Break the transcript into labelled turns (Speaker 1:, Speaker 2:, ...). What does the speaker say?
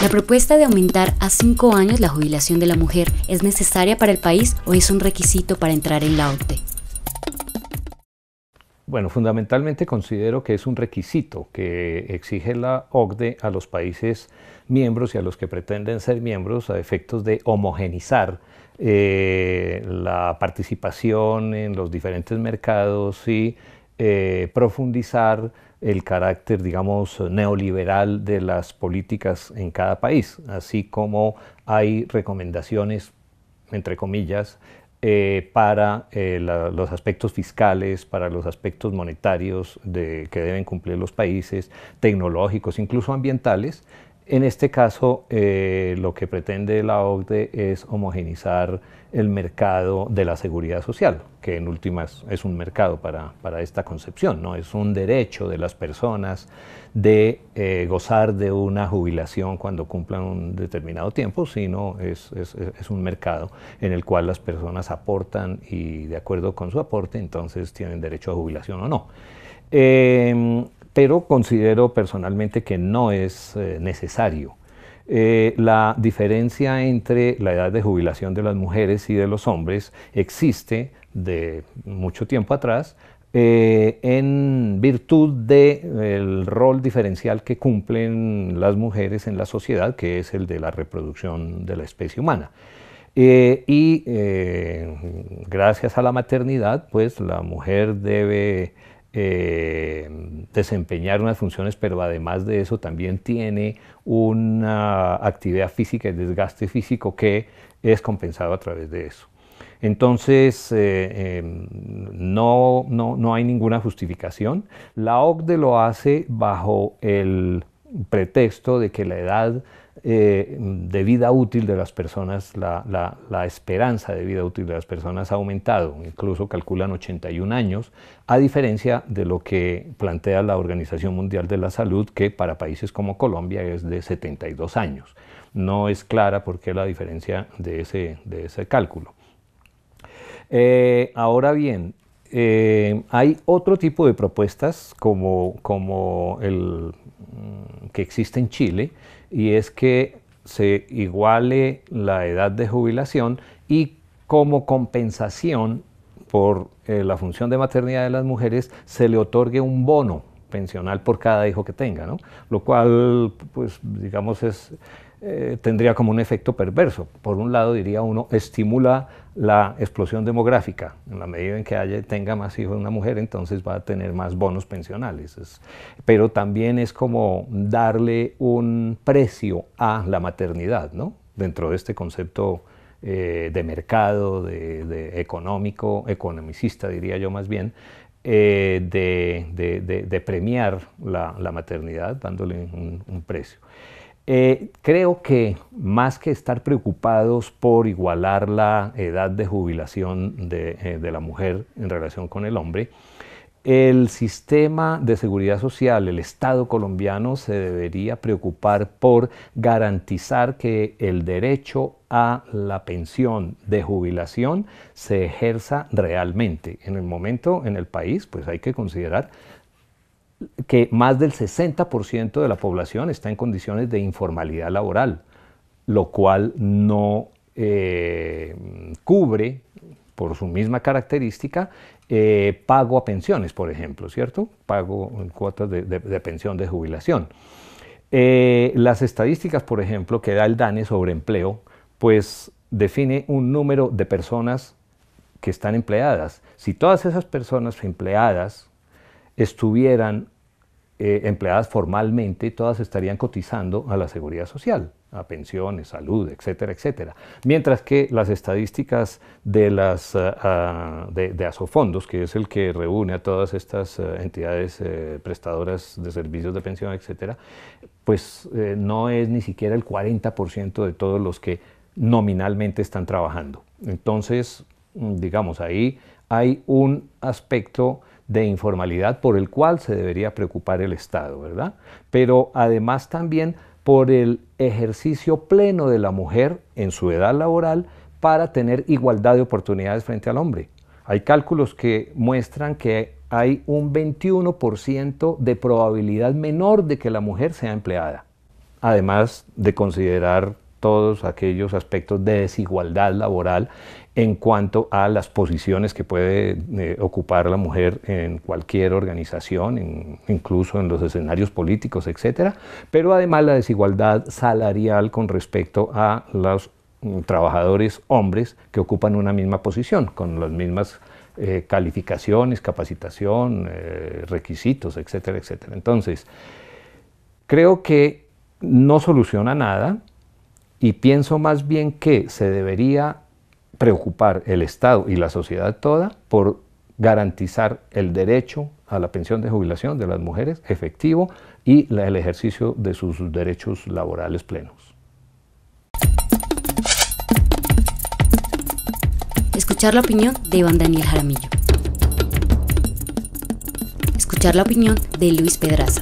Speaker 1: La propuesta de aumentar a cinco años la jubilación de la mujer es necesaria para el país o es un requisito para entrar en la OCDE? Bueno, fundamentalmente considero que es un requisito que exige la OCDE a los países miembros y a los que pretenden ser miembros a efectos de homogenizar eh, la participación en los diferentes mercados y eh, profundizar el carácter, digamos, neoliberal de las políticas en cada país, así como hay recomendaciones, entre comillas, eh, para eh, los aspectos fiscales, para los aspectos monetarios que deben cumplir los países, tecnológicos, incluso ambientales, en este caso, eh, lo que pretende la OCDE es homogenizar el mercado de la seguridad social, que en últimas es un mercado para, esta concepción, ¿no? es un derecho de las personas de eh, gozar de una jubilación cuando cumplan un determinado tiempo, sino es, un mercado en el cual las personas aportan y de acuerdo con su aporte entonces tienen derecho a jubilación o no. Em, pero considero personalmente que no es eh, necesario. Eh, la diferencia entre la edad de jubilación de las mujeres y de los hombres existe de mucho tiempo atrás eh, en virtud del rol diferencial que cumplen las mujeres en la sociedad, que es el de la reproducción de la especie humana. y gracias a la maternidad, pues la mujer debe eh, desempeñar unas funciones, pero además de eso también tiene una actividad física y desgaste físico que es compensado a través de eso. Entonces, eh, em, no, no, no, hay ninguna justificación. La OCDE lo hace bajo el pretexto de que la edad eh, de vida útil de las personas, la, esperanza de vida útil de las personas ha aumentado, incluso calculan 81 años, a diferencia de lo que plantea la Organización Mundial de la Salud, que para países como Colombia es de 72 años. No es clara por qué la diferencia de ese, de ese cálculo. Eh, ahora bien, eh, hay otro tipo de propuestas como, como el mm, que existe en Chile, y es que se iguale la edad de jubilación y como compensación por eh, la función de maternidad de las mujeres se le otorgue un bono pensional por cada hijo que tenga, ¿no? Lo cual, pues, digamos, es eh, tendría como un efecto perverso. Por un lado, diría uno, estimula la explosión demográfica. En la medida en que haya, tenga más hijos una mujer, entonces va a tener más bonos pensionales. pero también es como darle un precio a la maternidad, ¿no? Dentro de este concepto eh, de mercado, de, económico, economicista diría yo más bien, eh, de, premiar la, maternidad dándole un precio. Eh, creo que más que estar preocupados por igualar la edad de jubilación eh, de la mujer en relación con el hombre, el sistema de seguridad social, el Estado colombiano se debería preocupar por garantizar que el derecho a la pensión de jubilación se ejerza realmente. En el momento en el país, pues hay que considerar que más del 60% de la población está en condiciones de informalidad laboral, lo cual no eh, cubre, por su misma característica, eh, pago a pensiones, por ejemplo, ¿cierto? Pago en cuotas de, pensión de jubilación. Eh, las estadísticas, por ejemplo, que da el DANE sobre empleo, pues define un número de personas que están empleadas. Si todas esas personas empleadas estuvieran eh, empleadas formalmente, todas estarían cotizando a la seguridad social, a pensiones, salud, etcétera, etcétera. Mientras que las estadísticas de, las, ah, ah, de, Asofondos, que es el que reúne a todas estas eh, entidades eh, prestadoras de servicios de pensión, etcétera, pues no es ni siquiera el 40% de todos los que nominalmente están trabajando. Entonces, digamos, ahí hay un aspecto de informalidad por el cual se debería preocupar el Estado, ¿verdad? Pero además también por el ejercicio pleno de la mujer en su edad laboral para tener igualdad de oportunidades frente al hombre. Hay cálculos que muestran que hay un 21% de probabilidad menor de que la mujer sea empleada, además de considerar todos aquellos aspectos de desigualdad laboral en cuanto a las posiciones que puede eh, ocupar la mujer en cualquier organización, incluso en los escenarios políticos, etc. Pero además la desigualdad salarial con respecto a los mm, trabajadores hombres que ocupan una misma posición, con las mismas eh, calificaciones, capacitación, eh, requisitos, etcétera, etcétera. Entonces, creo que no soluciona nada y pienso más bien que se debería preocupar el Estado y la sociedad toda por garantizar el derecho a la pensión de jubilación de las mujeres efectivo y el ejercicio de sus derechos laborales plenos. Escuchar la opinión de Iván Daniel Jaramillo. Escuchar la opinión de Luis Pedraza.